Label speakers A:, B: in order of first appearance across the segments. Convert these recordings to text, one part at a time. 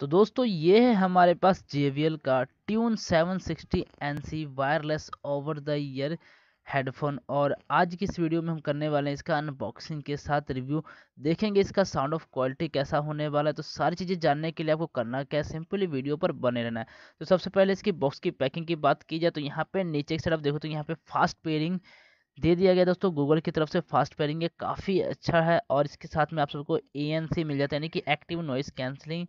A: तो दोस्तों ये है हमारे पास जे का tune 760 NC wireless over the ear headphone और आज की इस वीडियो में हम करने वाले हैं इसका अनबॉक्सिंग के साथ रिव्यू देखेंगे इसका साउंड ऑफ क्वालिटी कैसा होने वाला है तो सारी चीज़ें जानने के लिए आपको करना क्या है सिंपली वीडियो पर बने रहना है तो सबसे पहले इसकी बॉक्स की पैकिंग की बात की जाए तो यहाँ पे नीचे की तरफ देखो तो यहाँ पे फास्ट पेयरिंग दे दिया गया दोस्तों गूगल की तरफ से फास्ट पेयरिंग ये काफ़ी अच्छा है और इसके साथ में आप सबको ए मिल जाता है यानी कि एक्टिव नॉइस कैंसलिंग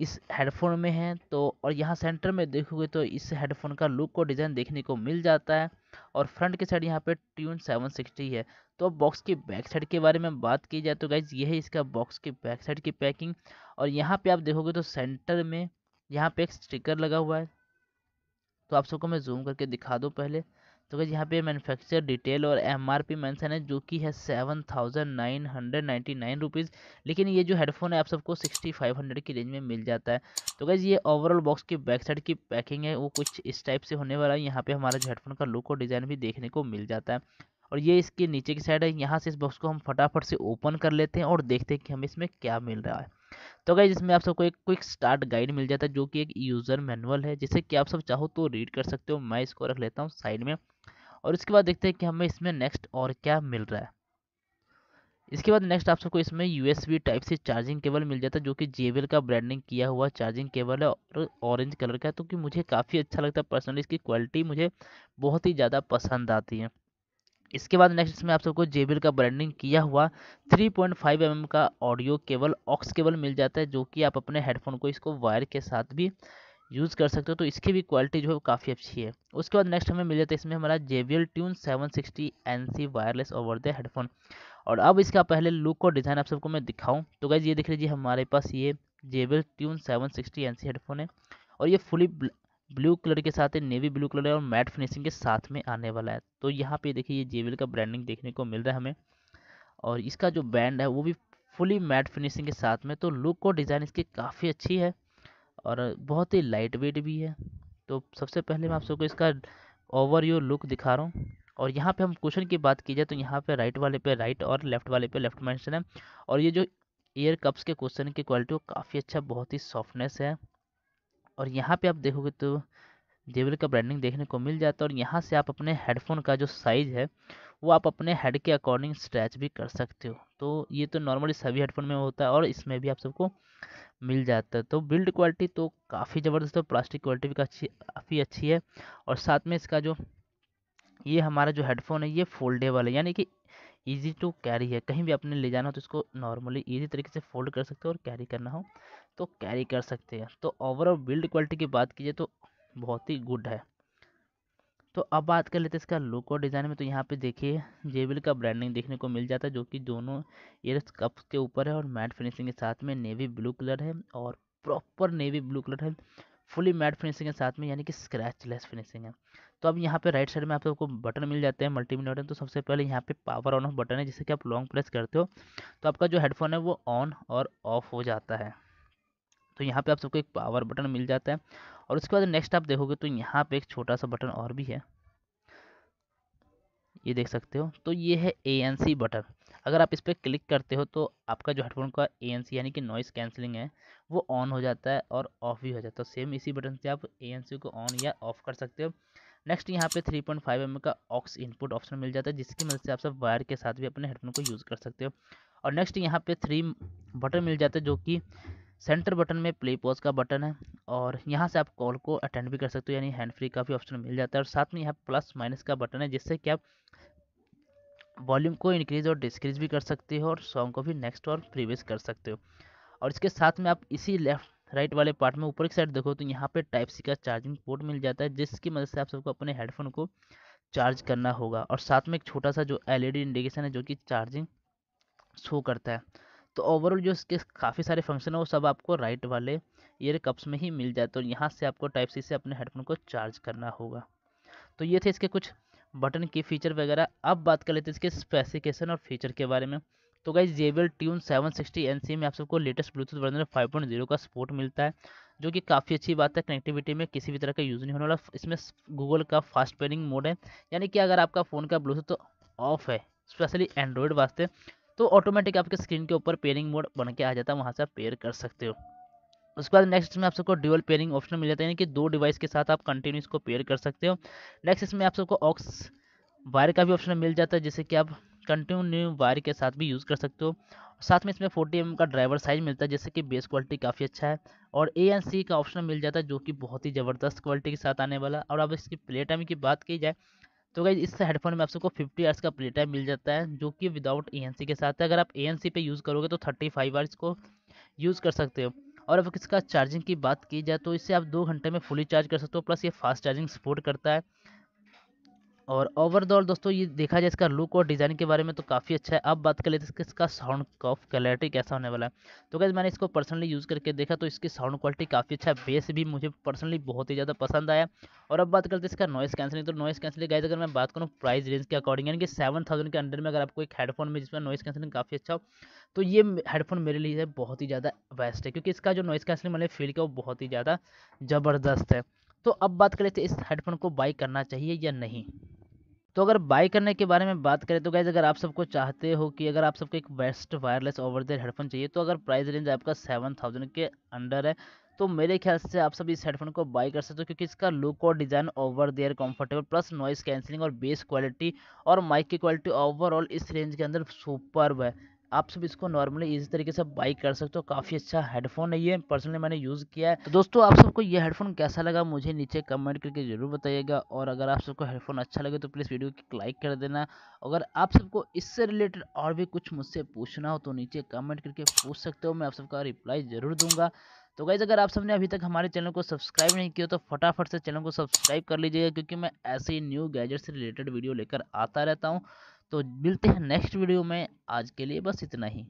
A: इस हेडफोन में है तो और यहाँ सेंटर में देखोगे तो इस हेडफोन का लुक और डिज़ाइन देखने को मिल जाता है और फ्रंट के साइड यहाँ पे ट्यून 760 है तो अब बॉक्स की बैक साइड के बारे में बात की जाए तो गाइज ये है इसका बॉक्स की बैक साइड की पैकिंग और यहाँ पे आप देखोगे तो सेंटर में यहाँ पे एक स्टिकर लगा हुआ है तो आप सबको मैं जूम करके दिखा दूँ पहले तो यहाँ पे मैन्युफैक्चर डिटेल और एमआरपी मेंशन है जो कि है seven thousand nine hundred ninety nine rupees लेकिन ये जो हेडफोन है आप सबको सिक्सटी फाइव हंड्रेड की रेंज में मिल जाता है तो गैज़ ये ओवरऑल बॉक्स की बैक साइड की पैकिंग है वो कुछ इस टाइप से होने वाला है यहाँ पर हमारा जो हेडफोन का लुक और डिज़ाइन भी देखने को मिल जाता है और ये इसके नीचे की साइड है यहाँ से इस बॉक्स को हम फटाफट से ओपन कर लेते हैं और देखते हैं कि हमें इसमें क्या मिल रहा है तो गाइज इसमें आप सबको एक क्विक स्टार्ट गाइड मिल जाता है जो कि एक यूज़र मैनुअल है जिसे कि आप सब चाहो तो रीड कर सकते हो मैं इसको रख लेता हूँ साइड में और इसके बाद देखते हैं कि हमें इसमें नेक्स्ट और क्या मिल रहा है इसके बाद नेक्स्ट आप सबको इसमें USB type C charging cable मिल जाता है जो कि जे का ब्रांडिंग किया हुआ चार्जिंग केबल है और ऑरेंज कलर का है तो कि मुझे काफ़ी अच्छा लगता है पर्सनली इसकी क्वालिटी मुझे बहुत ही ज़्यादा पसंद आती है इसके बाद नेक्स्ट इसमें आप सबको जेबल का ब्रांडिंग किया हुआ 3.5 पॉइंट mm का ऑडियो केबल ऑक्स केबल मिल जाता है जो कि आप अपने हेडफोन को इसको वायर के साथ भी यूज़ कर सकते हो तो इसकी भी क्वालिटी जो है काफ़ी अच्छी है उसके बाद नेक्स्ट हमें मिल जाता है इसमें हमारा L tune seven sixty N C wireless over the headphone और अब इसका पहले लुक और डिज़ाइन आप सबको मैं दिखाऊँ तो गैज ये देख लीजिए हमारे पास ये JBL tune seven sixty N C headphone है और ये फुली ब्लू कलर के साथ है नेवी ब्लू कलर है और मैट फिनिशिंग के साथ में आने वाला है तो यहाँ पर देखिए ये जेवियल का ब्रांडिंग देखने को मिल रहा है हमें और इसका जो बैंड है वो भी फुली मैट फिनिशिंग के साथ में तो लुक और डिज़ाइन इसकी काफ़ी अच्छी है और बहुत ही लाइट वेट भी है तो सबसे पहले मैं आप सबको इसका ओवर योर लुक दिखा रहा हूँ और यहाँ पे हम क्वेश्चन की बात की जाए तो यहाँ पे राइट वाले पे राइट और लेफ्ट वाले पे लेफ्ट मेंशन है और ये जो एयर कप्स के क्वेश्चन की क्वालिटी वो काफ़ी अच्छा बहुत ही सॉफ्टनेस है और यहाँ पे आप देखोगे तो जेबल का ब्रांडिंग देखने को मिल जाता है और यहाँ से आप अपने हेडफोन का जो साइज़ है वो आप अपने हेड के अकॉर्डिंग स्ट्रैच भी कर सकते हो तो ये तो नॉर्मली सभी हेडफोन में होता है और इसमें भी आप सबको मिल जाता है तो बिल्ड क्वालिटी तो काफ़ी ज़बरदस्त है प्लास्टिक क्वालिटी भी काफ़ी काफ़ी अच्छी है और साथ में इसका जो ये हमारा जो हेडफोन है ये फोल्डेबल है यानी कि ईजी टू कैरी है कहीं भी आपने ले जाना हो तो इसको नॉर्मली ईजी तरीके से फोल्ड कर सकते हो और कैरी करना हो तो कैरी कर सकते हैं तो ओवरऑल बिल्ड क्वालिटी की बात कीजिए तो बहुत ही गुड है तो अब बात कर लेते हैं इसका लुक और डिज़ाइन में तो यहाँ पे देखिए जेबिल का ब्रांडिंग देखने को मिल जाता है जो कि दोनों एयर कप के ऊपर है और मैट फिनिशिंग के साथ में नेवी ब्लू कलर है और प्रॉपर नेवी ब्लू कलर है फुली मैट फिनिशिंग के साथ में यानी कि स्क्रैच लेस फिनिशिंग है तो अब यहाँ पे राइट साइड में आप सबको बटन मिल जाते हैं मल्टी बटन तो सबसे पहले यहाँ पे पावर ऑन ऑफ बटन है जिससे कि आप लॉन्ग प्रेस करते हो तो आपका जो हेडफोन है वो ऑन और ऑफ हो जाता है तो यहाँ पे आप सबको एक पावर बटन मिल जाता है और उसके बाद नेक्स्ट आप देखोगे तो यहाँ पे एक छोटा सा बटन और भी है ये देख सकते हो तो ये है ए बटन अगर आप इस पर क्लिक करते हो तो आपका जो हेडफोन का ए यानी कि नॉइस कैंसिलिंग है वो ऑन हो जाता है और ऑफ भी हो जाता है सेम तो इसी बटन से आप ए को ऑन या ऑफ कर सकते हो नेक्स्ट यहाँ पे 3.5 पॉइंट का ऑक्स इनपुट ऑप्शन मिल जाता है जिसकी मदद से आप सब वायर के साथ भी अपने हेडफोन को यूज़ कर सकते हो और नेक्स्ट यहाँ पे थ्री बटन मिल जाता है जो कि सेंटर बटन में प्ले पॉज का बटन है और यहाँ से आप कॉल को अटेंड भी कर सकते हो यानी हैंड फ्री का भी ऑप्शन मिल जाता है और साथ में यहाँ प्लस माइनस का बटन है जिससे कि आप वॉल्यूम को इंक्रीज और डिस्क्रीज भी कर सकते हो और सॉन्ग को भी नेक्स्ट और प्रीवियस कर सकते हो और इसके साथ में आप इसी लेफ्ट राइट वाले पार्ट में ऊपर की साइड देखो तो यहाँ पे टाइप सी का चार्जिंग पोर्ट मिल जाता है जिसकी मदद से आप सबको अपने हेडफोन को चार्ज करना होगा और साथ में एक छोटा सा जो एलईडी इंडिकेशन है जो कि चार्जिंग शो करता है तो ओवरऑल जो इसके काफ़ी सारे फंक्शन है वो सब आपको राइट वाले ईयर कप्स में ही मिल जाए तो यहाँ से आपको टाइप सी से अपने हेडफोन को चार्ज करना होगा तो ये थे इसके कुछ बटन के फीचर वगैरह अब बात कर लेते हैं इसके स्पेसिफिकेशन और फीचर के बारे में तो गाइज जेबल ट्यून 760 एनसी में आप सबको लेटेस्ट ब्लूटूथ वर्जन 5.0 का सपोर्ट मिलता है जो कि काफ़ी अच्छी बात है कनेक्टिविटी में किसी भी तरह का यूज़ नहीं होने वाला इसमें गूगल का फास्ट पेनिंग मोड है यानी कि अगर आपका फ़ोन का ब्लूटूथ तो ऑफ है स्पेशली एंड्रॉयड वास्ते तो ऑटोमेटिक आपके स्क्रीन के ऊपर पेयरिंग मोड बन के आ जाता है वहाँ से आप पेयर कर सकते हो उसके बाद नेक्स्ट इसमें आप सबको ड्यूअल पेयरिंग ऑप्शन मिल जाता है यानी कि दो डिवाइस के साथ आप कंटिन्यू इसको पेयर कर सकते हो नेक्स्ट इसमें आप सबको ऑक्स वायर का भी ऑप्शन मिल जाता है जिससे कि आप कंटिन्यू वायर के साथ भी यूज़ कर सकते हो साथ में इसमें 40 एम का ड्राइवर साइज मिलता है जैसे कि बेस क्वालिटी काफ़ी अच्छा है और ए एंड सी का ऑप्शन मिल जाता है जो कि बहुत ही ज़बरदस्त क्वालिटी के साथ आने वाला और अब इसकी प्ले टाइम की बात की जाए तो गाइज इस हेडफोन में आप सबको 50 आर्स का प्ले टाइम मिल जाता है जो कि विदाउट ए के साथ है अगर आप ए पे यूज़ करोगे तो 35 फाइव आर्स को यूज़ कर सकते हो और अब इसका चार्जिंग की बात की जाए तो इससे आप दो घंटे में फुली चार्ज कर सकते हो प्लस ये फास्ट चार्जिंग सपोर्ट करता है और ओवरऑल दोस्तों ये देखा जाए इसका लुक और डिज़ाइन के बारे में तो काफ़ी अच्छा है अब बात कर लेते हैं इसका साउंड ऑफ क्लैरिटी कैसा होने वाला है तो कैसे मैंने इसको पर्सनली यूज़ करके देखा तो इसकी साउंड क्वालिटी काफ़ी अच्छा है बेस भी मुझे पर्सनली बहुत ही ज़्यादा पसंद आया और अब बात करते हैं इसका नॉइस कैंसलिंग तो नॉइस कैंसलिंग गैस अगर मैं बात करूँ प्राइस रेंज के अकॉर्डिंग यानी कि सेवन थाउजेंड के अंडर में अगर आपको एक हेडफोन में जिसमें नॉइस कैंसलिंग काफ़ी अच्छा हो तो ये हेडफोन मेरे लिए बहुत ही ज़्यादा बेस्ट है क्योंकि इसका जो नॉइस कैंसलिंग मैंने फील किया वो बहुत ही ज़्यादा ज़बरदस्त है तो अब बात कर लेते इस हेडफोन को बाई करना चाहिए या नहीं तो अगर बाय करने के बारे में बात करें तो गाइज़ अगर आप सबको चाहते हो कि अगर आप सबको एक best wireless over the headphone चाहिए तो अगर प्राइस रेंज आपका सेवन थाउजेंड के अंडर है तो मेरे ख्याल से आप सब इस हेडफोन को बाई कर सकते हो क्योंकि इसका लुक और design over ear comfortable plus noise cancelling और बेस क्वालिटी और माइक की क्वालिटी ओवरऑल इस रेंज के अंदर सुपर है आप सब इसको नॉर्मली इसी तरीके से बाई कर सकते हो काफ़ी अच्छा हेडफोन है ये पर्सनली मैंने यूज़ किया है तो दोस्तों आप सबको ये हेडफोन कैसा लगा मुझे नीचे कमेंट करके ज़रूर बताइएगा और अगर आप सबको हेडफोन अच्छा लगे तो प्लीज़ वीडियो को लाइक कर देना अगर आप सबको इससे रिलेटेड और भी कुछ मुझसे पूछना हो तो नीचे कमेंट करके पूछ सकते हो मैं आप सबका रिप्लाई ज़रूर दूंगा तो गाइज़ अगर आप सबने अभी तक हमारे चैनल को सब्सक्राइब नहीं किया तो फटाफट से चैनल को सब्सक्राइब कर लीजिएगा क्योंकि मैं ऐसे ही न्यू गैजेट से रिलेटेड वीडियो लेकर आता रहता हूँ तो मिलते हैं नेक्स्ट वीडियो में आज के लिए बस इतना ही